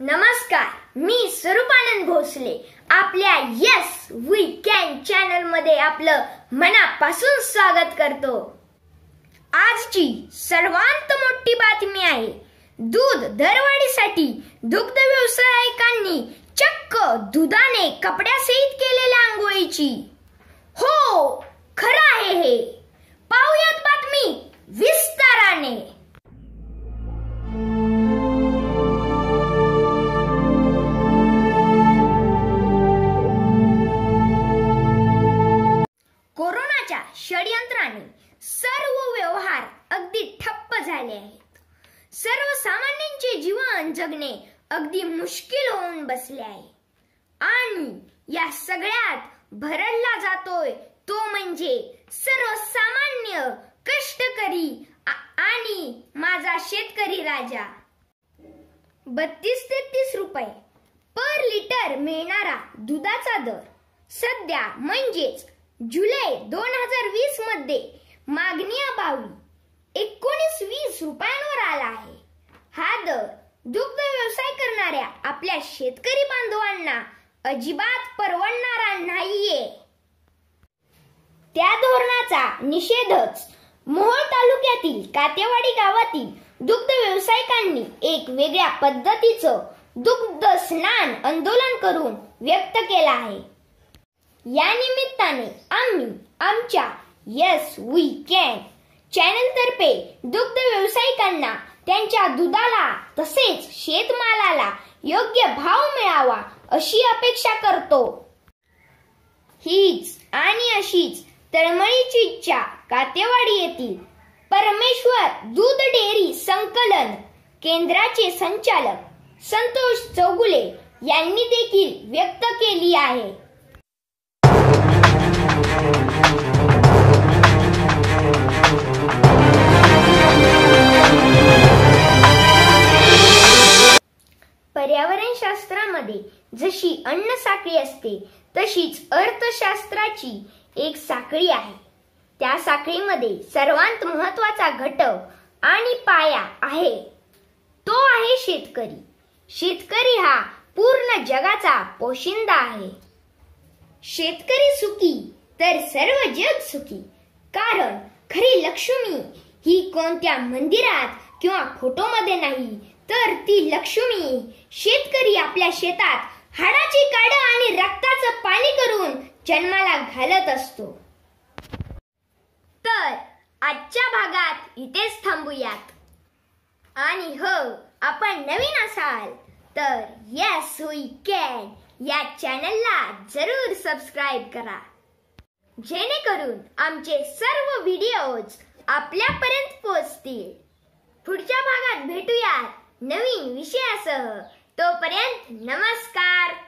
नमस्कार मी स्वरूपानंद भोसले आपल्या yes we can channel मध्ये आपलं मनापासून स्वागत करतो आजची सर्वात मोठी बातमी आहे दूध दरवाढीसाठी दुग्ध व्यवसायिकांनी चक्क दुधाने कपड्या सहित केलेल्या आंघोळीची हो खरं आहे हे पाहुयात बातमी सरकारच्या षडयंत्राने सर्व व्यवहार अगदी ठप्प झाले आहेत सर्वसामान्यांचे जीवन जगणे अगदी मुश्किल होऊन बसले आहे आणि या सगळ्यात भरडला जातोय तो म्हणजे सर्वसामान्य कष्टकरी आणि माझा शेतकरी राजा बत्तीस तेहतीस रुपये पर लिटर मिळणारा दुधाचा दर सध्या म्हणजेच जुलै दोन हजार वीस मध्ये मागणी अभावी एकोणीस वीस रुपयांवर आला आहे हा दर दुग्ध व्यवसाय करणाऱ्या आपल्या शेतकरी बांधवांना अजिबात परवडणारा नाहीये त्या धोरणाचा निषेधच मोहोळ तालुक्यातील कातेवाडी गावातील दुग्ध व्यावसायिकांनी एक वेगळ्या पद्धतीचं दुग्ध स्नान आंदोलन करून व्यक्त केला आहे या निमित्ताने आम्ही आमच्या यस वी कॅन तर्फे दुग्ध व्यावसायिकांना त्यांच्या दुधाला तसेच शेतमालाला योग्य भाव मिळावा अशी अपेक्षा करतो हीच आणि अशीच तळमळीची इच्छा कातेवाडी येथील परमेश्वर दूध डेअरी संकलन केंद्राचे संचालक संतोष चौगुले यांनी देखील व्यक्त केली आहे पर्यावरण शास्त्रामध्ये जशी अन्न साखळी असते तशीच अर्थशास्त्राची एक साखळी आहे त्या साखळीमध्ये सर्वात महत्वाचा घटक आणि पाया आहे तो आहे शेतकरी शेतकरी हा पूर्ण जगाचा पोशिंदा आहे शेतकरी सुखी तर सर्व जग सुखी कारण खरी लक्ष्मी ही कोणत्या मंदिरात किंवा फोटोमध्ये नाही तर ती लक्ष्मी शेतकरी आपल्या शेतात हाडाची काड आणि रक्ताचं पाणी करून जन्माला घालत असतो तर आजच्या भागात इथेच थांबूयात आणि हो आपण नवीन असाल तर यस वी कॅन या चॅनलला जरूर सबस्क्राईब करा जेणेकरून आमचे सर्व व्हिडिओज आपल्यापर्यंत पोहोचतील पुढच्या भागात भेटूयात नवीन विषयासह तोपर्यंत नमस्कार